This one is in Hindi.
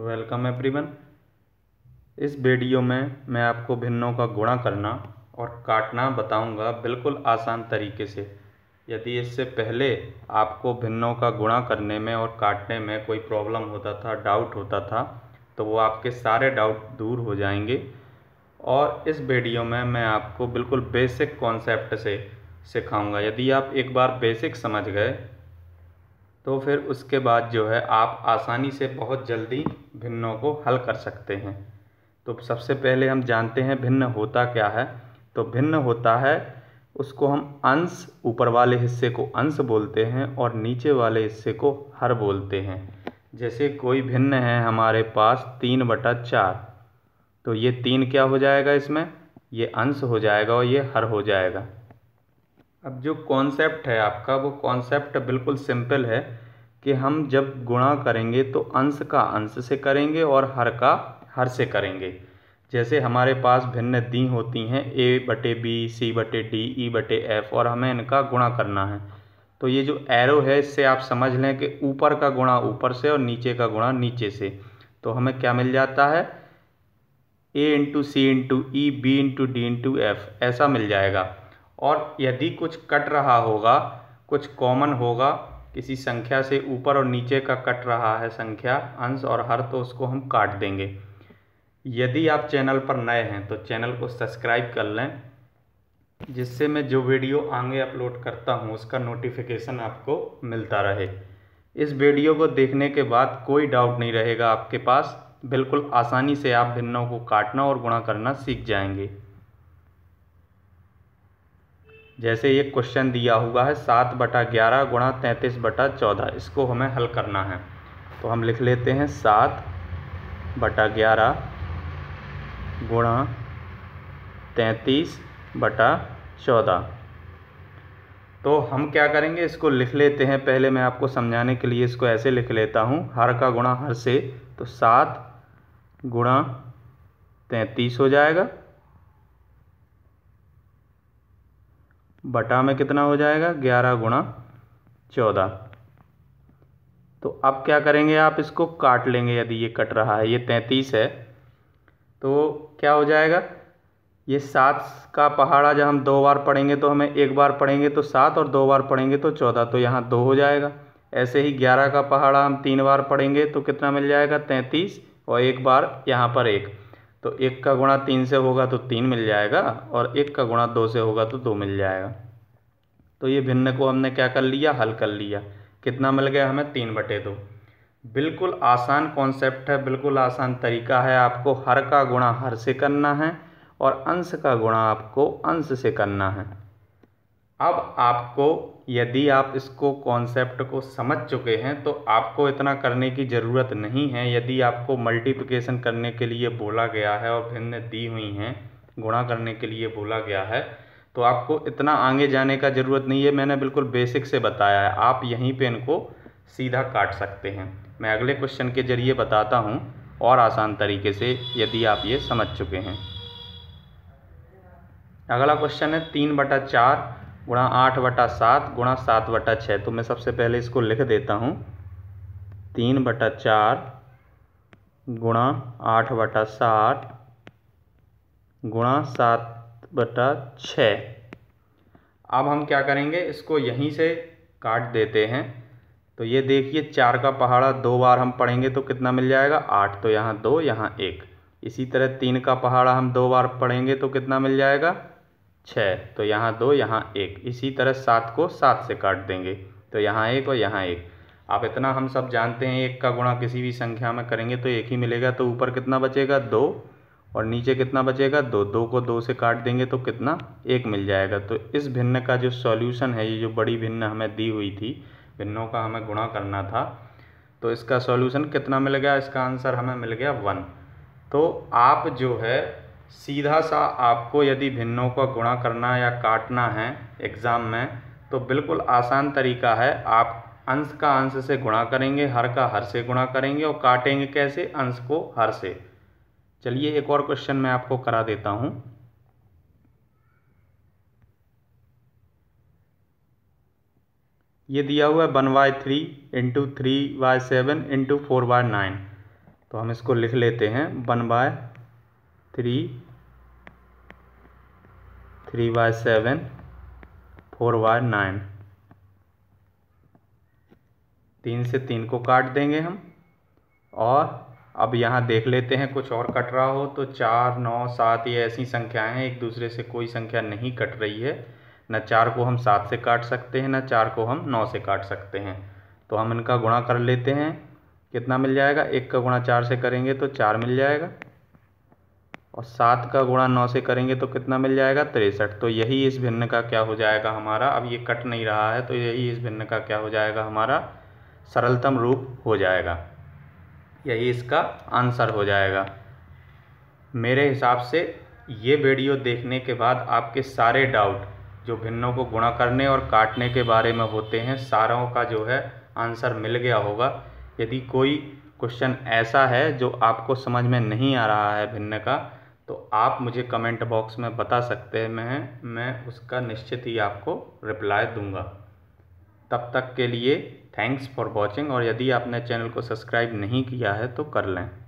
वेलकम एवरीवन इस वीडियो में मैं आपको भिन्नों का गुणा करना और काटना बताऊंगा बिल्कुल आसान तरीके से यदि इससे पहले आपको भिन्नों का गुणा करने में और काटने में कोई प्रॉब्लम होता था डाउट होता था तो वो आपके सारे डाउट दूर हो जाएंगे और इस वीडियो में मैं आपको बिल्कुल बेसिक कॉन्सेप्ट से सिखाऊंगा यदि आप एक बार बेसिक समझ गए तो फिर उसके बाद जो है आप आसानी से बहुत जल्दी भिन्नों को हल कर सकते हैं तो सबसे पहले हम जानते हैं भिन्न होता क्या है तो भिन्न होता है उसको हम अंश ऊपर वाले हिस्से को अंश बोलते हैं और नीचे वाले हिस्से को हर बोलते हैं जैसे कोई भिन्न है हमारे पास तीन बटा चार तो ये तीन क्या हो जाएगा इसमें ये अंश हो जाएगा और ये हर हो जाएगा अब जो कॉन्सेप्ट है आपका वो कॉन्सेप्ट बिल्कुल सिंपल है कि हम जब गुणा करेंगे तो अंश का अंश से करेंगे और हर का हर से करेंगे जैसे हमारे पास भिन्न दी होती हैं ए बटे बी सी बटे डी ई e बटे एफ और हमें इनका गुणा करना है तो ये जो एरो है इससे आप समझ लें कि ऊपर का गुणा ऊपर से और नीचे का गुणा नीचे से तो हमें क्या मिल जाता है A into C into E B into D into F ऐसा मिल जाएगा और यदि कुछ कट रहा होगा कुछ कॉमन होगा किसी संख्या से ऊपर और नीचे का कट रहा है संख्या अंश और हर तो उसको हम काट देंगे यदि आप चैनल पर नए हैं तो चैनल को सब्सक्राइब कर लें जिससे मैं जो वीडियो आगे अपलोड करता हूँ उसका नोटिफिकेशन आपको मिलता रहे इस वीडियो को देखने के बाद कोई डाउट नहीं रहेगा आपके पास बिल्कुल आसानी से आप भिन्नों को काटना और गुणा करना सीख जाएंगे जैसे ये क्वेश्चन दिया हुआ है सात बटा ग्यारह गुणा तैंतीस बटा चौदह इसको हमें हल करना है तो हम लिख लेते हैं सात बटा ग्यारह गुणा तैंतीस बटा चौदह तो हम क्या करेंगे इसको लिख लेते हैं पहले मैं आपको समझाने के लिए इसको ऐसे लिख लेता हूँ हर का गुणा हर से तो सात गुणा तैंतीस हो जाएगा बटा में कितना हो जाएगा ग्यारह गुणा चौदह तो अब क्या करेंगे आप इसको काट लेंगे यदि ये कट रहा है ये तैंतीस है तो क्या हो जाएगा ये सात का पहाड़ा जब हम दो बार पढ़ेंगे तो हमें एक बार पढ़ेंगे तो सात और दो बार पढ़ेंगे तो चौदह तो यहाँ दो हो जाएगा ऐसे ही ग्यारह का पहाड़ा हम तीन बार पढ़ेंगे तो कितना मिल जाएगा तैंतीस और एक बार यहाँ पर एक तो एक का गुणा तीन से होगा तो तीन मिल जाएगा और एक का गुणा दो से होगा तो दो मिल जाएगा तो ये भिन्न को हमने क्या कर लिया हल कर लिया कितना मिल गया हमें तीन बटे दो बिल्कुल आसान कॉन्सेप्ट है बिल्कुल आसान तरीका है आपको हर का गुणा हर से करना है और अंश का गुणा आपको अंश से करना है अब आपको यदि आप इसको कॉन्सेप्ट को समझ चुके हैं तो आपको इतना करने की ज़रूरत नहीं है यदि आपको मल्टीप्लिकेशन करने के लिए बोला गया है और भिन्न दी हुई हैं गुणा करने के लिए बोला गया है तो आपको इतना आगे जाने का ज़रूरत नहीं है मैंने बिल्कुल बेसिक से बताया है आप यहीं पे इनको सीधा काट सकते हैं मैं अगले क्वेश्चन के ज़रिए बताता हूँ और आसान तरीके से यदि आप ये समझ चुके हैं अगला क्वेश्चन है तीन बटा चार गुणा आठ बटा सात गुणा सात बटा छः तो मैं सबसे पहले इसको लिख देता हूँ तीन बटा चार गुणा आठ बटा सात गुणा सात बटा छः अब हम क्या करेंगे इसको यहीं से काट देते हैं तो ये देखिए चार का पहाड़ा दो बार हम पढ़ेंगे तो कितना मिल जाएगा आठ तो यहाँ दो यहाँ एक इसी तरह तीन का पहाड़ा हम दो बार पढ़ेंगे तो कितना मिल जाएगा छः तो यहाँ दो यहाँ एक इसी तरह सात को सात से काट देंगे तो यहाँ एक और यहाँ एक आप इतना हम सब जानते हैं एक का गुणा किसी भी संख्या में करेंगे तो एक ही मिलेगा तो ऊपर कितना बचेगा दो और नीचे कितना बचेगा दो दो को दो से काट देंगे तो कितना एक मिल जाएगा तो इस भिन्न का जो सॉल्यूशन है ये जो बड़ी भिन्न हमें दी हुई थी भिन्नों का हमें गुणा करना था तो इसका सॉल्यूशन कितना मिल गया इसका आंसर हमें मिल गया वन तो आप जो है सीधा सा आपको यदि भिन्नों का गुणा करना या काटना है एग्ज़ाम में तो बिल्कुल आसान तरीका है आप अंश का अंश से गुणा करेंगे हर का हर से गुणा करेंगे और काटेंगे कैसे अंश को हर से चलिए एक और क्वेश्चन मैं आपको करा देता हूँ ये दिया हुआ है one by three into three by seven into four by nine तो हम इसको लिख लेते हैं one by three three by seven four by nine तीन से तीन को काट देंगे हम और अब यहाँ देख लेते हैं कुछ और कट रहा हो तो चार नौ सात ये ऐसी संख्याएं हैं एक दूसरे से कोई संख्या नहीं कट रही है न चार को हम सात से काट सकते हैं न चार को हम नौ से काट सकते हैं तो हम इनका गुणा कर लेते हैं कितना मिल जाएगा एक का गुणा चार से करेंगे तो चार मिल जाएगा और सात का गुणा नौ से करेंगे तो कितना मिल जाएगा तिरसठ तो यही इस भिन्न का क्या हो जाएगा हमारा अब ये कट नहीं रहा है तो यही इस भिन्न का क्या हो जाएगा हमारा सरलतम रूप हो जाएगा यही इसका आंसर हो जाएगा मेरे हिसाब से ये वीडियो देखने के बाद आपके सारे डाउट जो भिन्नों को गुणा करने और काटने के बारे में होते हैं सारों का जो है आंसर मिल गया होगा यदि कोई क्वेश्चन ऐसा है जो आपको समझ में नहीं आ रहा है भिन्न का तो आप मुझे कमेंट बॉक्स में बता सकते हैं मैं मैं उसका निश्चित ही आपको रिप्लाई दूंगा तब तक के लिए थैंक्स फॉर वॉचिंग और यदि आपने चैनल को सब्सक्राइब नहीं किया है तो कर लें